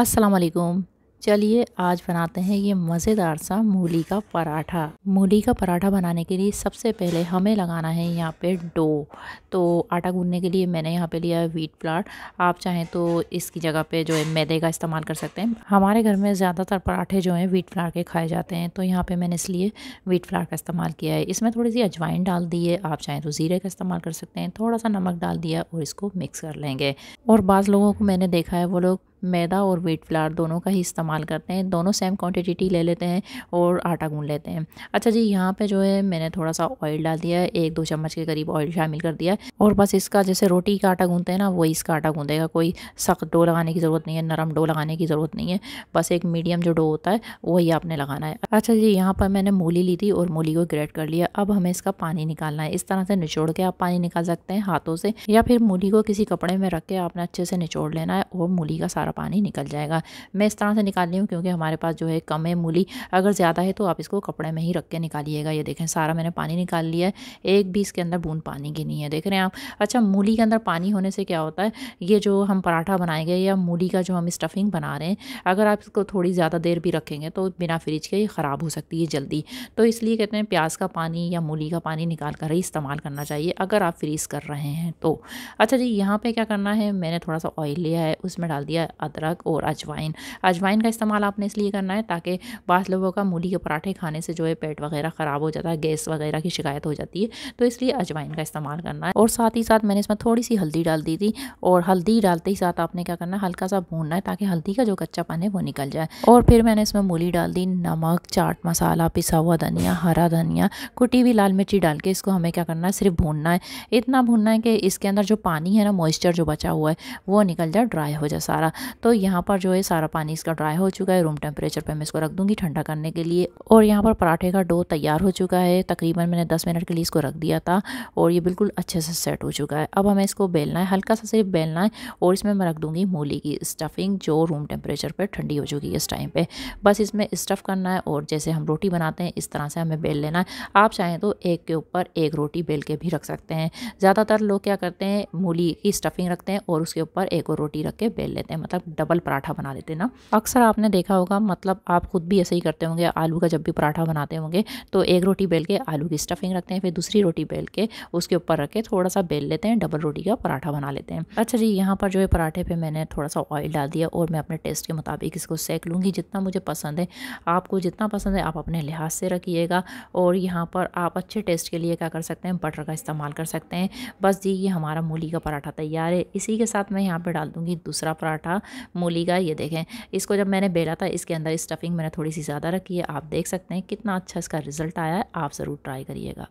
वालेकुम चलिए आज बनाते हैं ये मज़ेदार सा मूली का पराठा मूली का पराठा बनाने के लिए सबसे पहले हमें लगाना है यहाँ पे डो तो आटा गूंदने के लिए मैंने यहाँ पे लिया है व्हीट फ्लार आप चाहें तो इसकी जगह पे जो है मैदे का इस्तेमाल कर सकते हैं हमारे घर में ज़्यादातर पराठे जो हैं व्हीट फ्लार के खाए जाते हैं तो यहाँ पर मैंने इसलिए व्हीट फ्लार का इस्तेमाल किया है इसमें थोड़ी सी अजवाइन डाल दी है आप चाहें तो ज़ीरे का इस्तेमाल कर सकते हैं थोड़ा सा नमक डाल दिया और इसको मिक्स कर लेंगे और बाज़ लोगों को मैंने देखा है वो लोग मैदा और वीट फ्लार दोनों का ही इस्तेमाल करते हैं दोनों सेम क्वांटिटी ले लेते हैं और आटा गूँ लेते हैं अच्छा जी यहाँ पे जो है मैंने थोड़ा सा ऑयल डाल दिया है एक दो चम्मच के करीब ऑयल शामिल कर दिया और बस इसका जैसे रोटी का आटा गूँधते हैं ना वही इसका आटा गूँधेगा कोई सख्त डो लगाने की ज़रूरत नहीं है नरम डो लगाने की ज़रूरत नहीं है बस एक मीडियम जो डो होता है वही आपने लगाना है अच्छा जी यहाँ पर मैंने मूली ली थी और मूली को ग्रेट कर लिया अब हमें इसका पानी निकालना है इस तरह से निचोड़ के आप पानी निकाल सकते हैं हाथों से या फिर मूली को किसी कपड़े में रख के आपने अच्छे से निचोड़ लेना है और मूली का सारा पानी निकल जाएगा मैं इस तरह से निकाल रही हूँ क्योंकि हमारे पास जो है कम है मूली अगर ज़्यादा है तो आप इसको कपड़े में ही रख के निकालिएगा ये देखें सारा मैंने पानी निकाल लिया है एक भी इसके अंदर बूंद पानी की नहीं है देख रहे हैं आप अच्छा मूली के अंदर पानी होने से क्या होता है ये जो हम पराठा बनाएंगे या मूली का जो हम स्टफिंग बना रहे हैं अगर आप इसको थोड़ी ज़्यादा देर भी रखेंगे तो बिना फ्रिज के ये ख़राब हो सकती है जल्दी तो इसलिए कहते हैं प्याज का पानी या मूली का पानी निकाल कर ही इस्तेमाल करना चाहिए अगर आप फ्रीज़ कर रहे हैं तो अच्छा जी यहाँ पर क्या करना है मैंने थोड़ा सा ऑयल लिया है उसमें डाल दिया अदरक और अजवाइन अजवाइन का इस्तेमाल आपने इसलिए करना है ताकि बाद लोगों का मूली के पराठे खाने से जो है पेट वगैरह ख़राब हो जाता है गैस वगैरह की शिकायत हो जाती है तो इसलिए अजवाइन का इस्तेमाल करना है और साथ ही साथ मैंने इसमें थोड़ी सी हल्दी डाल दी थी और हल्दी डालते ही साथ आपने क्या करना है हल्का सा भूनना है ताकि हल्दी का जो कच्चापन है वो निकल जाए और फिर मैंने इसमें मूली डाल दी नमक चाट मसाला पिसा हुआ धनिया हरा धनिया कुटी हुई लाल मिर्ची डाल के इसको हमें क्या करना है सिर्फ भूनना है इतना भूनना है कि इसके अंदर जो पानी है ना मॉइस्चर जो बचा हुआ है वो निकल जाए ड्राई हो जाए सारा तो यहाँ पर जो है सारा पानी इसका ड्राई हो चुका है रूम टेम्परेचर पर मैं इसको रख दूँगी ठंडा करने के लिए और यहाँ पर पराठे का डो तैयार हो चुका है तकरीबन मैंने दस मिनट के लिए इसको रख दिया था और ये बिल्कुल अच्छे से सेट हो चुका है अब हमें इसको बेलना है हल्का सा सिर्फ बेलना है और इसमें मैं रख दूँगी मूली की स्टफिंग जो रूम टेम्परेचर पर ठंडी हो चुकी है इस टाइम पर बस इसमें स्टफ़ करना है और जैसे हम रोटी बनाते हैं इस तरह से हमें बेल लेना है आप चाहें तो एक के ऊपर एक रोटी बेल के भी रख सकते हैं ज़्यादातर लोग क्या करते हैं मूली की स्टफिंग रखते हैं और उसके ऊपर एक और रोटी रख के बेल लेते हैं मतलब तक डबल पराठा बना लेते ना अक्सर आपने देखा होगा मतलब आप खुद भी ऐसे ही करते होंगे आलू का जब भी पराठा बनाते होंगे तो एक रोटी बेल के आलू की स्टफिंग रखते हैं फिर दूसरी रोटी बेल के उसके ऊपर रख के थोड़ा सा बेल लेते हैं डबल रोटी का पराठा बना लेते हैं अच्छा जी यहाँ पर जो है पराठे पर मैंने थोड़ा सा ऑयल डाल दिया और मैं अपने टेस्ट के मुताबिक इसको सेक लूँगी जितना मुझे पसंद है आपको जितना पसंद है आप अपने लिहाज से रखिएगा और यहाँ पर आप अच्छे टेस्ट के लिए क्या कर सकते हैं बटर का इस्तेमाल कर सकते हैं बस जी ये हमारा मूली का पराठा तैयार है इसी के साथ मैं यहाँ पर डाल दूँगी दूसरा पराठा मूली का ये देखें इसको जब मैंने बेला था इसके अंदर स्टफिंग मैंने थोड़ी सी ज़्यादा रखी है आप देख सकते हैं कितना अच्छा इसका रिज़ल्ट आया है आप ज़रूर ट्राई करिएगा